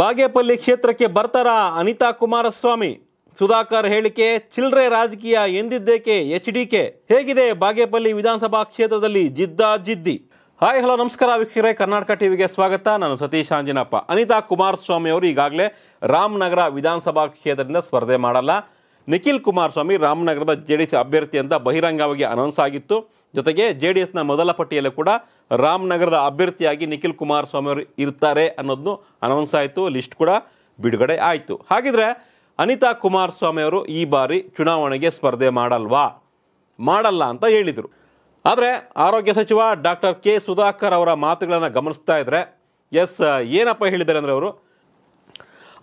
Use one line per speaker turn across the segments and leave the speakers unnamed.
ಬಾಗೇಪಲ್ಲಿ ಕ್ಷೇತ್ರಕ್ಕೆ ಬರ್ತಾರಾ ಅನಿತಾ ಕುಮಾರಸ್ವಾಮಿ ಸುಧಾಕರ್ ಹೇಳಿಕೆ ಚಿಲ್ಲರೆ ರಾಜಕೀಯ ಎಂದಿದ್ದೇಕೆ ಎಚ್ ಡಿ ಕೆ ಹೇಗಿದೆ ಬಾಗೇಪಲ್ಲಿ ವಿಧಾನಸಭಾ ಕ್ಷೇತ್ರದಲ್ಲಿ ಜಿದ್ದಾ ಜಿದ್ದಿ ಹಾಯ್ ಹಲೋ ನಮಸ್ಕಾರ ವೀಕ್ಷಕರೇ ಕರ್ನಾಟಕ ಟಿವಿಗೆ ಸ್ವಾಗತ ನಾನು ಸತೀಶ್ ಅಂಜಿನಪ್ಪ ಅನಿತಾ ಕುಮಾರಸ್ವಾಮಿ ಅವರು ಈಗಾಗಲೇ ರಾಮನಗರ ವಿಧಾನಸಭಾ ಕ್ಷೇತ್ರದಿಂದ ಸ್ಪರ್ಧೆ ಮಾಡಲ್ಲ ನಿಖಿಲ್ ಕುಮಾರಸ್ವಾಮಿ ರಾಮನಗರದ ಜೆ ಡಿ ಎಸ್ ಅಭ್ಯರ್ಥಿ ಅಂತ ಬಹಿರಂಗವಾಗಿ ಅನೌನ್ಸ್ ಆಗಿತ್ತು ಜೊತೆಗೆ ಜೆ ಡಿ ಎಸ್ನ ಮೊದಲ ಪಟ್ಟಿಯಲ್ಲೂ ಕೂಡ ರಾಮನಗರದ ಅಭ್ಯರ್ಥಿಯಾಗಿ ನಿಖಿಲ್ ಕುಮಾರಸ್ವಾಮಿ ಅವರು ಇರ್ತಾರೆ ಅನ್ನೋದನ್ನು ಅನೌನ್ಸ್ ಆಯಿತು ಲಿಸ್ಟ್ ಕೂಡ ಬಿಡುಗಡೆ ಆಯಿತು ಹಾಗಿದ್ರೆ ಅನಿತಾ ಕುಮಾರಸ್ವಾಮಿ ಅವರು ಈ ಬಾರಿ ಚುನಾವಣೆಗೆ ಸ್ಪರ್ಧೆ ಮಾಡಲ್ವಾ ಮಾಡಲ್ಲ ಅಂತ ಹೇಳಿದರು ಆದರೆ ಆರೋಗ್ಯ ಸಚಿವ ಡಾಕ್ಟರ್ ಕೆ ಸುಧಾಕರ್ ಅವರ ಮಾತುಗಳನ್ನು ಗಮನಿಸ್ತಾ ಇದ್ದರೆ ಎಸ್ ಏನಪ್ಪ ಹೇಳಿದ್ದಾರೆ ಅಂದರೆ ಅವರು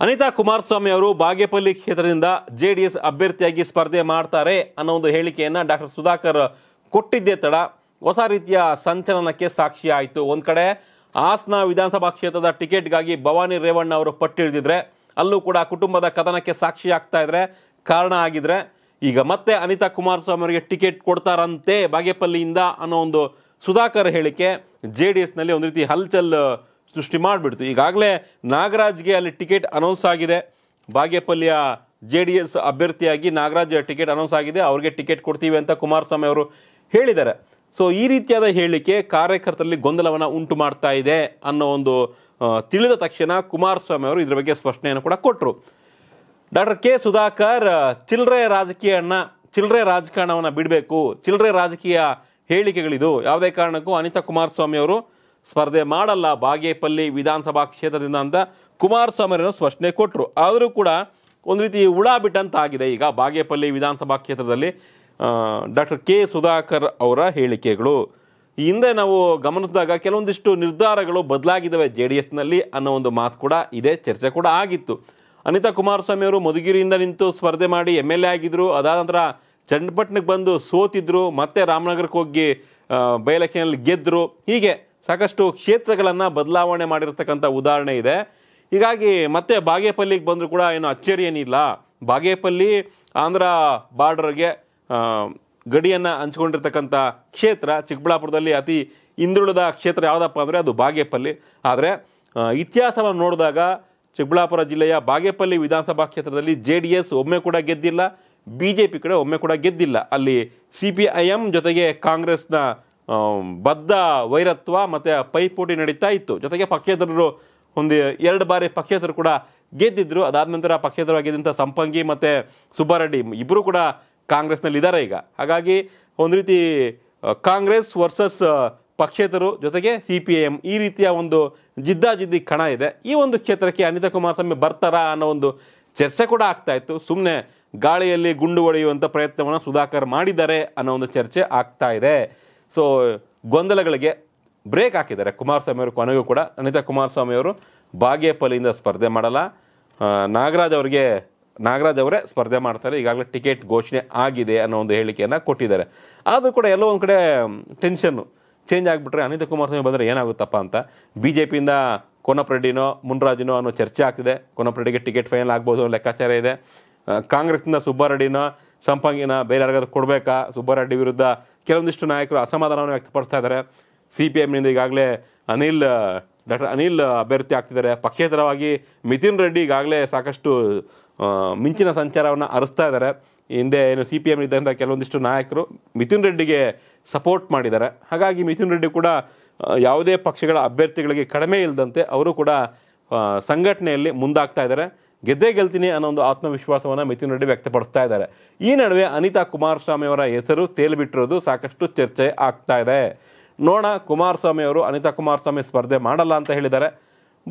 ಅನಿತಾ ಕುಮಾರಸ್ವಾಮಿ ಅವರು ಬಾಗೇಪಲ್ಲಿ ಕ್ಷೇತ್ರದಿಂದ ಜೆ ಡಿ ಎಸ್ ಅಭ್ಯರ್ಥಿಯಾಗಿ ಸ್ಪರ್ಧೆ ಮಾಡ್ತಾರೆ ಅನ್ನೋ ಒಂದು ಹೇಳಿಕೆಯನ್ನು ಡಾಕ್ಟರ್ ಸುಧಾಕರ್ ಕೊಟ್ಟಿದ್ದೇ ತಡ ಹೊಸ ರೀತಿಯ ಸಂಚಲನಕ್ಕೆ ಸಾಕ್ಷಿ ಆಯಿತು ಒಂದು ಕಡೆ ಹಾಸನ ವಿಧಾನಸಭಾ ಕ್ಷೇತ್ರದ ಟಿಕೆಟ್ಗಾಗಿ ಭವಾನಿ ರೇವಣ್ಣ ಅವರು ಪಟ್ಟಿಳಿದಿದ್ರೆ ಅಲ್ಲೂ ಕೂಡ ಕುಟುಂಬದ ಕದನಕ್ಕೆ ಸಾಕ್ಷಿ ಆಗ್ತಾ ಇದ್ರೆ ಕಾರಣ ಆಗಿದ್ರೆ ಈಗ ಮತ್ತೆ ಅನಿತಾ ಕುಮಾರಸ್ವಾಮಿ ಅವರಿಗೆ ಟಿಕೆಟ್ ಕೊಡ್ತಾರಂತೆ ಬಾಗೇಪಲ್ಲಿಯಿಂದ ಅನ್ನೋ ಒಂದು ಸುಧಾಕರ್ ಹೇಳಿಕೆ ಜೆ ಡಿ ಎಸ್ನಲ್ಲಿ ಒಂದು ರೀತಿ ಹಲ್ಚಲ್ ಸೃಷ್ಟಿ ಮಾಡಿಬಿಡ್ತು ಈಗಾಗಲೇ ನಾಗರಾಜ್ಗೆ ಅಲ್ಲಿ ಟಿಕೆಟ್ ಅನೌನ್ಸ್ ಆಗಿದೆ ಬಾಗೇಪಲ್ಲಿಯ ಜೆ ಡಿ ಎಸ್ ಅಭ್ಯರ್ಥಿಯಾಗಿ ನಾಗರಾಜ್ ಟಿಕೆಟ್ ಅನೌನ್ಸ್ ಆಗಿದೆ ಅವ್ರಿಗೆ ಟಿಕೆಟ್ ಕೊಡ್ತೀವಿ ಅಂತ ಕುಮಾರಸ್ವಾಮಿ ಅವರು ಹೇಳಿದ್ದಾರೆ ಸೊ ಈ ರೀತಿಯಾದ ಹೇಳಿಕೆ ಕಾರ್ಯಕರ್ತರಲ್ಲಿ ಗೊಂದಲವನ್ನು ಉಂಟು ಮಾಡ್ತಾ ಇದೆ ಅನ್ನೋ ಒಂದು ತಿಳಿದ ತಕ್ಷಣ ಕುಮಾರಸ್ವಾಮಿ ಅವರು ಇದರ ಬಗ್ಗೆ ಸ್ಪಷ್ಟನೆಯನ್ನು ಕೂಡ ಕೊಟ್ಟರು ಡಾಕ್ಟರ್ ಕೆ ಸುಧಾಕರ್ ಚಿಲ್ಲರೆ ರಾಜಕೀಯನ ಚಿಲ್ಲರೆ ರಾಜಕಾರಣವನ್ನು ಬಿಡಬೇಕು ಚಿಲ್ಲರೆ ರಾಜಕೀಯ ಹೇಳಿಕೆಗಳಿದು ಯಾವುದೇ ಕಾರಣಕ್ಕೂ ಅನಿತಾ ಕುಮಾರಸ್ವಾಮಿ ಅವರು ಸ್ಪರ್ಧೆ ಮಾಡಲ್ಲ ಬಾಗೇಪಲ್ಲಿ ವಿಧಾನಸಭಾ ಕ್ಷೇತ್ರದಿಂದ ಅಂತ ಕುಮಾರಸ್ವಾಮಿಯವರು ಸ್ಪಷ್ಟನೆ ಕೊಟ್ಟರು ಆದರೂ ಕೂಡ ಒಂದು ರೀತಿ ಉಳ ಆಗಿದೆ ಈಗ ಬಾಗೇಪಲ್ಲಿ ವಿಧಾನಸಭಾ ಕ್ಷೇತ್ರದಲ್ಲಿ ಡಾಕ್ಟರ್ ಕೆ ಸುಧಾಕರ್ ಅವರ ಹೇಳಿಕೆಗಳು ಈ ಹಿಂದೆ ನಾವು ಗಮನಿಸಿದಾಗ ಕೆಲವೊಂದಿಷ್ಟು ನಿರ್ಧಾರಗಳು ಬದಲಾಗಿದ್ದಾವೆ ಜೆ ಡಿ ಎಸ್ನಲ್ಲಿ ಅನ್ನೋ ಒಂದು ಮಾತು ಕೂಡ ಇದೆ ಚರ್ಚೆ ಕೂಡ ಆಗಿತ್ತು ಅನಿತಾ ಕುಮಾರಸ್ವಾಮಿ ಅವರು ಮಧುಗಿರಿಯಿಂದ ನಿಂತು ಸ್ಪರ್ಧೆ ಮಾಡಿ ಎಮ್ ಎಲ್ ಎ ಆಗಿದ್ದರು ಅದಾದ ನಂತರ ಚನ್ನಪಟ್ಟಣಕ್ಕೆ ಬಂದು ಸೋತಿದ್ರು ಮತ್ತೆ ರಾಮನಗರಕ್ಕೆ ಹೋಗಿ ಬೈ ಗೆದ್ದರು ಹೀಗೆ ಸಾಕಷ್ಟು ಕ್ಷೇತ್ರಗಳನ್ನು ಬದಲಾವಣೆ ಮಾಡಿರ್ತಕ್ಕಂಥ ಉದಾಹರಣೆ ಇದೆ ಹೀಗಾಗಿ ಮತ್ತೆ ಬಾಗೇಪಲ್ಲಿಗೆ ಬಂದರೂ ಕೂಡ ಏನು ಅಚ್ಚರಿ ಏನಿಲ್ಲ ಬಾಗೇಪಲ್ಲಿ ಆಂಧ್ರ ಬಾರ್ಡರ್ಗೆ ಗಡಿಯನ್ನು ಹಂಚ್ಕೊಂಡಿರ್ತಕ್ಕಂಥ ಕ್ಷೇತ್ರ ಚಿಕ್ಕಬಳ್ಳಾಪುರದಲ್ಲಿ ಅತಿ ಹಿಂದುಳಿದ ಕ್ಷೇತ್ರ ಯಾವುದಪ್ಪ ಅಂದರೆ ಅದು ಬಾಗೇಪಲ್ಲಿ ಆದರೆ ಇತಿಹಾಸವನ್ನು ನೋಡಿದಾಗ ಚಿಕ್ಕಬಳ್ಳಾಪುರ ಜಿಲ್ಲೆಯ ಬಾಗೇಪಲ್ಲಿ ವಿಧಾನಸಭಾ ಕ್ಷೇತ್ರದಲ್ಲಿ ಜೆ ಡಿ ಎಸ್ ಒಮ್ಮೆ ಕೂಡ ಗೆದ್ದಿಲ್ಲ ಬಿ ಜೆ ಪಿ ಕಡೆ ಒಮ್ಮೆ ಕೂಡ ಗೆದ್ದಿಲ್ಲ ಅಲ್ಲಿ ಸಿ ಪಿ ಐ ಎಮ್ ಜೊತೆಗೆ ಕಾಂಗ್ರೆಸ್ನ ಬದ್ಧ ವೈರತ್ವ ಮತ್ತು ಪೈಪೋಟಿ ನಡೀತಾ ಇತ್ತು ಜೊತೆಗೆ ಪಕ್ಷೇತರರು ಒಂದು ಎರಡು ಬಾರಿ ಪಕ್ಷೇತರು ಕೂಡ ಗೆದ್ದಿದ್ರು ಅದಾದ ನಂತರ ಪಕ್ಷೇತರವಾಗಿದ್ದಂಥ ಸಂಪಂಗಿ ಮತ್ತು ಸುಬ್ಬಾರೆಡ್ಡಿ ಇಬ್ಬರು ಕೂಡ ಕಾಂಗ್ರೆಸ್ನಲ್ಲಿ ಇದ್ದಾರೆ ಈಗ ಹಾಗಾಗಿ ಒಂದು ರೀತಿ ಕಾಂಗ್ರೆಸ್ ವರ್ಸಸ್ ಪಕ್ಷೇತರು ಜೊತೆಗೆ ಸಿ ಪಿ ಎಮ್ ಈ ರೀತಿಯ ಒಂದು ಜಿದ್ದಾಜಿದ್ದಿ ಕಣ ಇದೆ ಈ ಒಂದು ಕ್ಷೇತ್ರಕ್ಕೆ ಅನಿತಾ ಕುಮಾರಸ್ವಾಮಿ ಬರ್ತಾರಾ ಅನ್ನೋ ಒಂದು ಚರ್ಚೆ ಕೂಡ ಆಗ್ತಾ ಇತ್ತು ಸುಮ್ಮನೆ ಗಾಳಿಯಲ್ಲಿ ಗುಂಡು ಹೊಡೆಯುವಂಥ ಪ್ರಯತ್ನವನ್ನು ಸುಧಾಕರ್ ಮಾಡಿದ್ದಾರೆ ಅನ್ನೋ ಒಂದು ಚರ್ಚೆ ಆಗ್ತಾ ಇದೆ ಸೊ ಗೊಂದಲಗಳಿಗೆ ಬ್ರೇಕ್ ಹಾಕಿದ್ದಾರೆ ಕುಮಾರಸ್ವಾಮಿ ಅವರು ಕೊನೆಗೂ ಕೂಡ ಅನಿತಾ ಕುಮಾರಸ್ವಾಮಿ ಅವರು ಬಾಗೇಪಲ್ಲಿಯಿಂದ ಸ್ಪರ್ಧೆ ಮಾಡಲ್ಲ ನಾಗರಾಜ್ ಅವರಿಗೆ ನಾಗರಾಜ್ ಅವರೇ ಸ್ಪರ್ಧೆ ಮಾಡ್ತಾರೆ ಈಗಾಗಲೇ ಟಿಕೆಟ್ ಘೋಷಣೆ ಆಗಿದೆ ಅನ್ನೋ ಒಂದು ಹೇಳಿಕೆಯನ್ನು ಕೊಟ್ಟಿದ್ದಾರೆ ಆದರೂ ಕೂಡ ಎಲ್ಲೋ ಒಂದು ಕಡೆ ಟೆನ್ಷನ್ನು ಚೇಂಜ್ ಆಗಿಬಿಟ್ರೆ ಅನಿತಾ ಕುಮಾರಸ್ವಾಮಿ ಬಂದರೆ ಏನಾಗುತ್ತಪ್ಪ ಅಂತ ಬಿ ಜೆ ಪಿಯಿಂದ ಕೊನಪ್ರೆಡ್ಡಿನೋ ಮುನ್ರಾಜಿನೋ ಅನ್ನೋ ಚರ್ಚೆ ಆಗ್ತಿದೆ ಕೊನಪ್ರೆಡ್ಡಿಗೆ ಟಿಕೆಟ್ ಫೈನಲ್ ಆಗ್ಬೋದು ಲೆಕ್ಕಾಚಾರ ಇದೆ ಕಾಂಗ್ರೆಸ್ನಿಂದ ಸುಬ್ಬಾರೆಡ್ಡಿನೋ ಸಂಪಂಗಿನ ಬೇರೆ ಯಾರಿಗಾದ್ರು ಕೊಡಬೇಕಾ ಸುಬ್ಬಾರೆಡ್ಡಿ ವಿರುದ್ಧ ಕೆಲವೊಂದಿಷ್ಟು ನಾಯಕರು ಅಸಮಾಧಾನವನ್ನು ವ್ಯಕ್ತಪಡಿಸ್ತಾ ಇದ್ದಾರೆ ಸಿ ಪಿ ಎಮ್ನಿಂದ ಈಗಾಗಲೇ ಅನಿಲ್ ಡಾಕ್ಟರ್ ಅನಿಲ್ ಅಭ್ಯರ್ಥಿ ಆಗ್ತಿದ್ದಾರೆ ಪಕ್ಷೇತರವಾಗಿ ಮಿಥಿನ್ ರೆಡ್ಡಿ ಈಗಾಗಲೇ ಸಾಕಷ್ಟು ಮಿಂಚಿನ ಸಂಚಾರವನ್ನು ಅರಿಸ್ತಾ ಇದ್ದಾರೆ ಹಿಂದೆ ಏನು ಸಿ ಪಿ ಎಮ್ ಇದ್ದಂಥ ಕೆಲವೊಂದಿಷ್ಟು ನಾಯಕರು ಮಿಥುನ್ ರೆಡ್ಡಿಗೆ ಸಪೋರ್ಟ್ ಮಾಡಿದ್ದಾರೆ ಹಾಗಾಗಿ ಮಿಥುನ್ ರೆಡ್ಡಿ ಕೂಡ ಯಾವುದೇ ಪಕ್ಷಗಳ ಅಭ್ಯರ್ಥಿಗಳಿಗೆ ಕಡಿಮೆ ಇಲ್ಲದಂತೆ ಅವರು ಕೂಡ ಸಂಘಟನೆಯಲ್ಲಿ ಮುಂದಾಗ್ತಾ ಇದ್ದಾರೆ ಗೆದ್ದೇ ಗೆಲ್ತೀನಿ ಅನ್ನೋ ಒಂದು ಆತ್ಮವಿಶ್ವಾಸವನ್ನು ಮಿಥುನ್ ರೆಡ್ಡಿ ವ್ಯಕ್ತಪಡಿಸ್ತಾ ಇದ್ದಾರೆ ಈ ನಡುವೆ ಅನಿತಾ ಕುಮಾರಸ್ವಾಮಿ ಅವರ ಹೆಸರು ತೇಲಿಬಿಟ್ಟಿರೋದು ಸಾಕಷ್ಟು ಚರ್ಚೆ ಆಗ್ತಾ ಇದೆ ನೋಡ ಕುಮಾರಸ್ವಾಮಿ ಅವರು ಅನಿತಾ ಕುಮಾರಸ್ವಾಮಿ ಸ್ಪರ್ಧೆ ಮಾಡಲ್ಲ ಅಂತ ಹೇಳಿದ್ದಾರೆ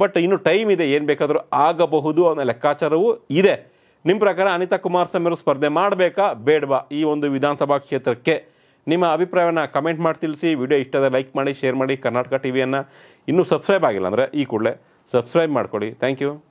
ಬಟ್ ಇನ್ನು ಟೈಮ್ ಇದೆ ಏನು ಬೇಕಾದರೂ ಆಗಬಹುದು ಅನ್ನೋ ಲೆಕ್ಕಾಚಾರವೂ ಇದೆ ನಿಮ್ಮ ಪ್ರಕಾರ ಅನಿತಾ ಕುಮಾರಸ್ವಾಮಿ ಅವರು ಸ್ಪರ್ಧೆ ಮಾಡಬೇಕಾ ಬೇಡವಾ ಈ ಒಂದು ವಿಧಾನಸಭಾ ಕ್ಷೇತ್ರಕ್ಕೆ ನಿಮ್ಮ ಅಭಿಪ್ರಾಯವನ್ನು ಕಮೆಂಟ್ ಮಾಡಿ ತಿಳಿಸಿ ವಿಡಿಯೋ ಇಷ್ಟದ ಲೈಕ್ ಮಾಡಿ ಶೇರ್ ಮಾಡಿ ಕರ್ನಾಟಕ ಟಿ ವಿಯನ್ನು ಇನ್ನೂ ಸಬ್ಸ್ಕ್ರೈಬ್ ಆಗಿಲ್ಲ ಅಂದರೆ ಈ ಕೂಡಲೇ ಸಬ್ಸ್ಕ್ರೈಬ್ ಮಾಡ್ಕೊಳ್ಳಿ ಥ್ಯಾಂಕ್ ಯು